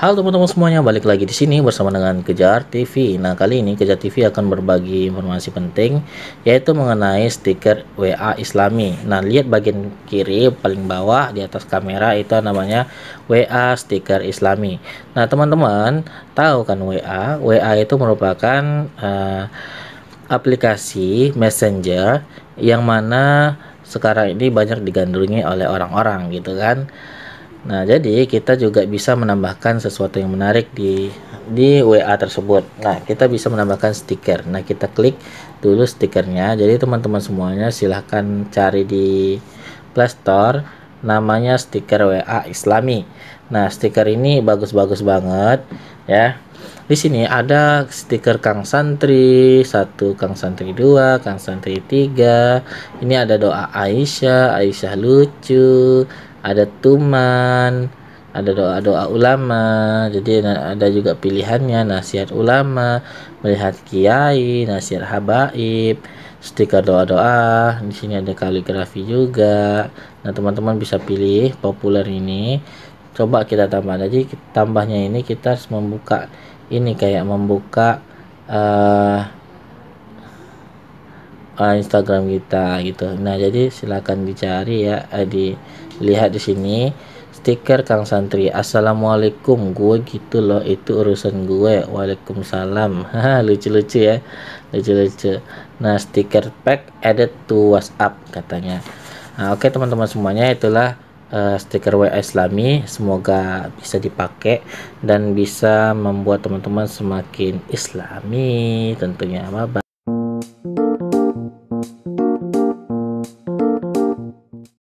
Halo teman-teman semuanya, balik lagi di sini bersama dengan Kejar TV. Nah, kali ini Kejar TV akan berbagi informasi penting yaitu mengenai stiker WA Islami. Nah, lihat bagian kiri paling bawah di atas kamera itu namanya WA stiker Islami. Nah, teman-teman tahu kan WA? WA itu merupakan uh, aplikasi messenger yang mana sekarang ini banyak digandrungi oleh orang-orang gitu kan. Nah, jadi kita juga bisa menambahkan sesuatu yang menarik di di WA tersebut. Nah, kita bisa menambahkan stiker. Nah, kita klik dulu stikernya. Jadi teman-teman semuanya silahkan cari di Play Store namanya stiker WA Islami. Nah, stiker ini bagus-bagus banget ya. Di sini ada stiker Kang Santri 1, Kang Santri 2, Kang Santri 3. Ini ada doa Aisyah, Aisyah lucu, ada tuman ada doa-doa ulama jadi ada juga pilihannya nasihat ulama melihat kiai nasihat habaib stiker doa-doa di sini ada kaligrafi juga nah teman-teman bisa pilih populer ini coba kita tambah jadi tambahnya ini kita harus membuka ini kayak membuka uh, uh, Instagram kita gitu. Nah, jadi silahkan dicari ya uh, dilihat di sini stiker Kang Santri. Assalamualaikum. Gue gitu loh, itu urusan gue. Waalaikumsalam. lucu-lucu ya. Lucu-lucu. Nah, stiker pack added to WhatsApp katanya. Nah, oke okay, teman-teman semuanya itulah uh, stiker WA Islami semoga bisa dipakai dan bisa membuat teman-teman semakin islami tentunya bye, -bye.